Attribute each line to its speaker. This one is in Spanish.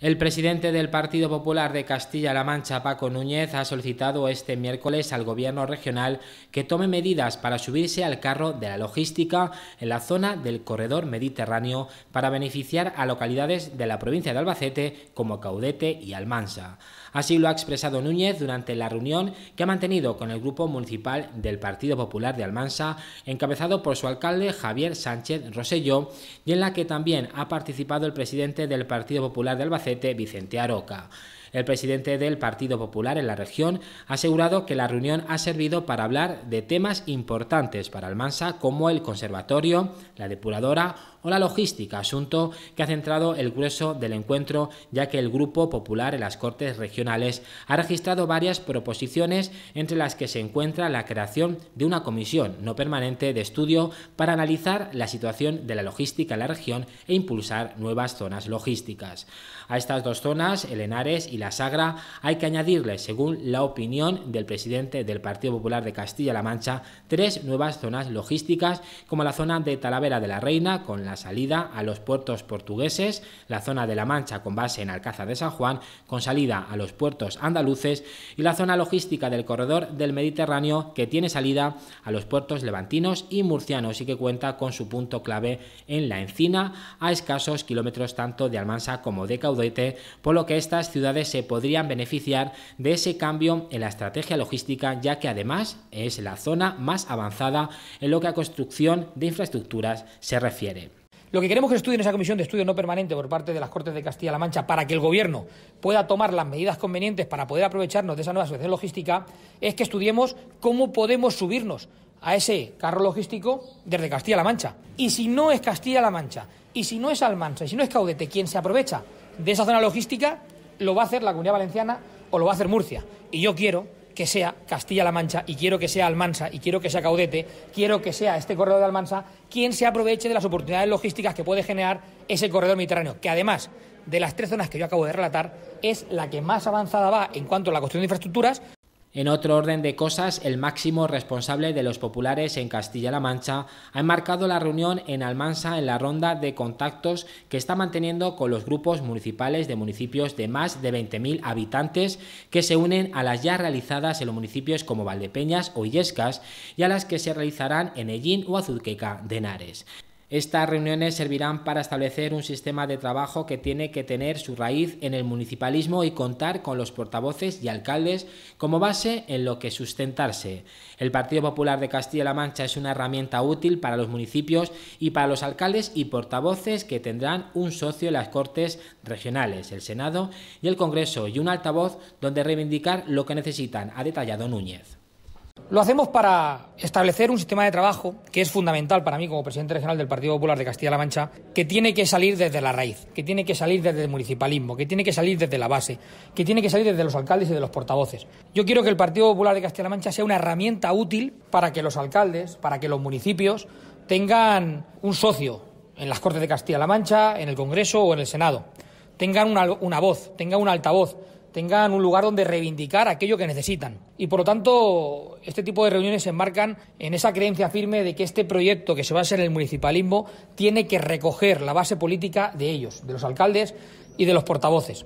Speaker 1: El presidente del Partido Popular de Castilla-La Mancha, Paco Núñez, ha solicitado este miércoles al gobierno regional que tome medidas para subirse al carro de la logística en la zona del corredor mediterráneo para beneficiar a localidades de la provincia de Albacete como Caudete y Almansa. Así lo ha expresado Núñez durante la reunión que ha mantenido con el grupo municipal del Partido Popular de Almansa, encabezado por su alcalde Javier Sánchez Roselló, y en la que también ha participado el presidente del Partido Popular de Albacete, Vicente Aroca. El presidente del Partido Popular en la región ha asegurado que la reunión ha servido para hablar de temas importantes para Almansa como el conservatorio, la depuradora o la logística, asunto que ha centrado el grueso del encuentro, ya que el Grupo Popular en las Cortes Regionales ha registrado varias proposiciones, entre las que se encuentra la creación de una comisión no permanente de estudio para analizar la situación de la logística en la región e impulsar nuevas zonas logísticas. A estas dos zonas, el y la Sagra, hay que añadirle, según la opinión del presidente del Partido Popular de Castilla-La Mancha, tres nuevas zonas logísticas, como la zona de Talavera de la Reina, con la salida a los puertos portugueses, la zona de La Mancha con base en Alcázar de San Juan, con salida a los puertos andaluces, y la zona logística del corredor del Mediterráneo, que tiene salida a los puertos levantinos y murcianos y que cuenta con su punto clave en la encina, a escasos kilómetros tanto de Almansa como de Caudete, por lo que estas ciudades se podrían beneficiar de ese cambio en la estrategia logística, ya que además es la zona más avanzada en lo que a construcción de infraestructuras se refiere.
Speaker 2: Lo que queremos que en esa comisión de estudio no permanente por parte de las Cortes de Castilla-La Mancha para que el Gobierno pueda tomar las medidas convenientes para poder aprovecharnos de esa nueva asociación logística es que estudiemos cómo podemos subirnos a ese carro logístico desde Castilla-La Mancha. Y si no es Castilla-La Mancha, y si no es Almansa, y si no es Caudete quien se aprovecha de esa zona logística, lo va a hacer la Comunidad Valenciana o lo va a hacer Murcia. Y yo quiero que sea Castilla-La Mancha y quiero que sea Almansa y quiero que sea Caudete, quiero que sea este corredor de Almansa quien se aproveche de las oportunidades logísticas que puede generar ese corredor mediterráneo, que además de las tres zonas
Speaker 1: que yo acabo de relatar es la que más avanzada va en cuanto a la cuestión de infraestructuras, en otro orden de cosas, el máximo responsable de los populares en Castilla-La Mancha ha enmarcado la reunión en Almansa en la ronda de contactos que está manteniendo con los grupos municipales de municipios de más de 20.000 habitantes que se unen a las ya realizadas en los municipios como Valdepeñas o Illescas y a las que se realizarán en Ellín o Azuqueca de Henares. Estas reuniones servirán para establecer un sistema de trabajo que tiene que tener su raíz en el municipalismo y contar con los portavoces y alcaldes como base en lo que sustentarse. El Partido Popular de Castilla-La Mancha es una herramienta útil para los municipios y para los alcaldes y portavoces que tendrán un socio en las Cortes Regionales, el Senado y el Congreso y un altavoz donde reivindicar lo que necesitan, ha detallado Núñez. Lo hacemos para establecer un sistema de trabajo que es fundamental para mí como presidente
Speaker 2: regional del Partido Popular de Castilla-La Mancha, que tiene que salir desde la raíz, que tiene que salir desde el municipalismo, que tiene que salir desde la base, que tiene que salir desde los alcaldes y de los portavoces. Yo quiero que el Partido Popular de Castilla-La Mancha sea una herramienta útil para que los alcaldes, para que los municipios tengan un socio en las Cortes de Castilla-La Mancha, en el Congreso o en el Senado, tengan una, una voz, tengan un altavoz tengan un lugar donde reivindicar aquello que necesitan. Y por lo tanto, este tipo de reuniones se enmarcan en esa creencia firme de que este proyecto que se va basa en el municipalismo tiene que recoger la base política de ellos, de los alcaldes y de los portavoces.